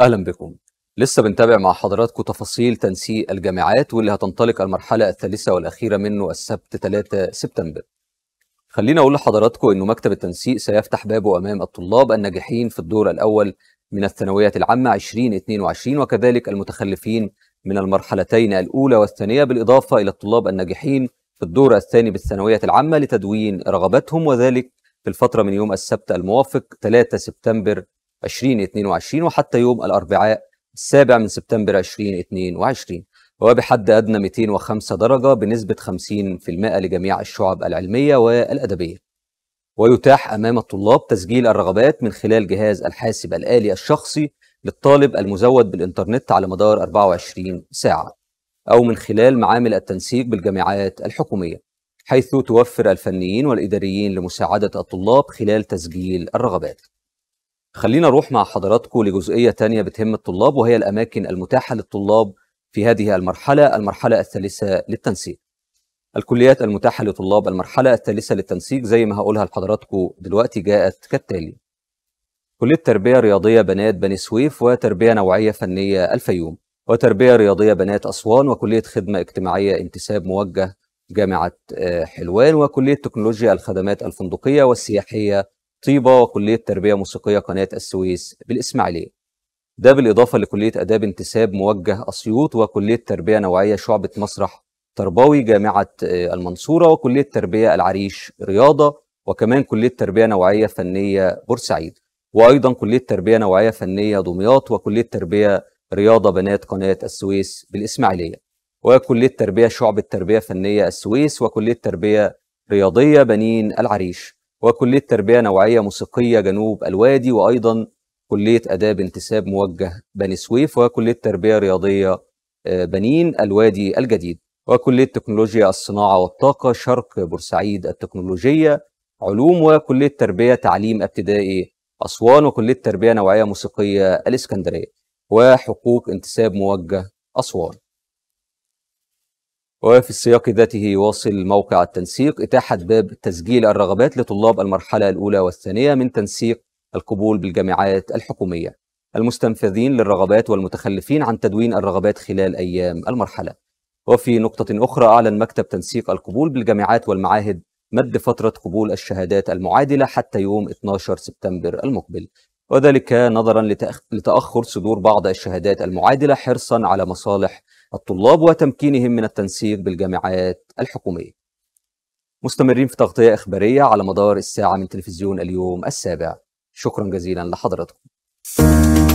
اهلا بكم لسه بنتابع مع حضراتكم تفاصيل تنسيق الجامعات واللي هتنطلق المرحله الثالثه والاخيره منه السبت 3 سبتمبر خلينا اقول لحضراتكم انه مكتب التنسيق سيفتح بابه امام الطلاب الناجحين في الدور الاول من الثانويه العامه 2022 وكذلك المتخلفين من المرحلتين الاولى والثانيه بالاضافه الى الطلاب الناجحين في الدور الثاني بالثانويه العامه لتدوين رغباتهم وذلك في الفتره من يوم السبت الموافق 3 سبتمبر 2022 وحتى يوم الأربعاء السابع من سبتمبر 2022 وهو بحد أدنى 205 درجة بنسبة 50% لجميع الشعب العلمية والأدبية ويتاح أمام الطلاب تسجيل الرغبات من خلال جهاز الحاسب الآلي الشخصي للطالب المزود بالإنترنت على مدار 24 ساعة أو من خلال معامل التنسيق بالجامعات الحكومية حيث توفر الفنيين والإداريين لمساعدة الطلاب خلال تسجيل الرغبات خلينا نروح مع حضراتكم لجزئية تانية بتهم الطلاب وهي الأماكن المتاحة للطلاب في هذه المرحلة المرحلة الثالثة للتنسيق الكليات المتاحة لطلاب المرحلة الثالثة للتنسيق زي ما هقولها لحضراتكم دلوقتي جاءت كالتالي كلية تربية رياضية بنات بني سويف وتربية نوعية فنية الفيوم وتربية رياضية بنات أسوان وكلية خدمة اجتماعية انتساب موجه جامعة آه، حلوان وكلية تكنولوجيا الخدمات الفندقية والسياحية طيبة وكلية تربية موسيقية قناة السويس بالإسماعيلية ده بالإضافة لكلية آداب انتساب موجه أسيوط وكلية تربية نوعية شعبة مسرح تربوي جامعة آه، المنصورة وكلية تربية العريش رياضة وكمان كلية تربية نوعية فنية بورسعيد وأيضا كلية تربية نوعية فنية دمياط وكلية تربية رياضة بنات قناة السويس بالإسماعيلية وكلية تربية شعبة تربية فنية السويس وكلية تربية رياضية بنين العريش وكلية تربية نوعية موسيقية جنوب الوادي وأيضا كلية آداب انتساب موجه بني سويف وكلية تربية رياضية آه، بنين الوادي الجديد وكلية تكنولوجيا الصناعة والطاقة شرق بورسعيد التكنولوجية علوم وكلية تربية تعليم ابتدائي أسوان وكلية تربية نوعية موسيقية الإسكندرية وحقوق انتساب موجه أسوان وفي السياق ذاته يواصل موقع التنسيق إتاحة باب تسجيل الرغبات لطلاب المرحلة الأولى والثانية من تنسيق القبول بالجامعات الحكومية المستنفذين للرغبات والمتخلفين عن تدوين الرغبات خلال أيام المرحلة وفي نقطة أخرى أعلن مكتب تنسيق القبول بالجامعات والمعاهد مد فترة قبول الشهادات المعادلة حتى يوم 12 سبتمبر المقبل وذلك نظرا لتأخر صدور بعض الشهادات المعادلة حرصا على مصالح الطلاب وتمكينهم من التنسيق بالجامعات الحكومية مستمرين في تغطية إخبارية على مدار الساعة من تلفزيون اليوم السابع شكرا جزيلا لحضراتكم